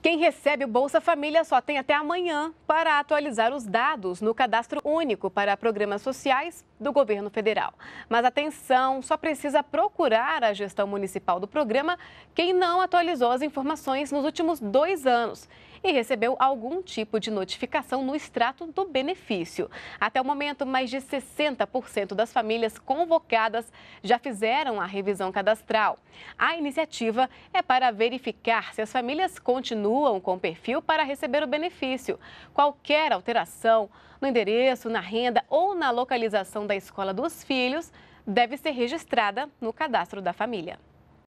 Quem recebe o Bolsa Família só tem até amanhã para atualizar os dados no cadastro único para programas sociais do governo federal. Mas atenção, só precisa procurar a gestão municipal do programa quem não atualizou as informações nos últimos dois anos e recebeu algum tipo de notificação no extrato do benefício. Até o momento, mais de 60% das famílias convocadas já fizeram a revisão cadastral. A iniciativa é para verificar se as famílias continuam com o perfil para receber o benefício. Qualquer alteração no endereço, na renda ou na localização da escola dos filhos deve ser registrada no cadastro da família.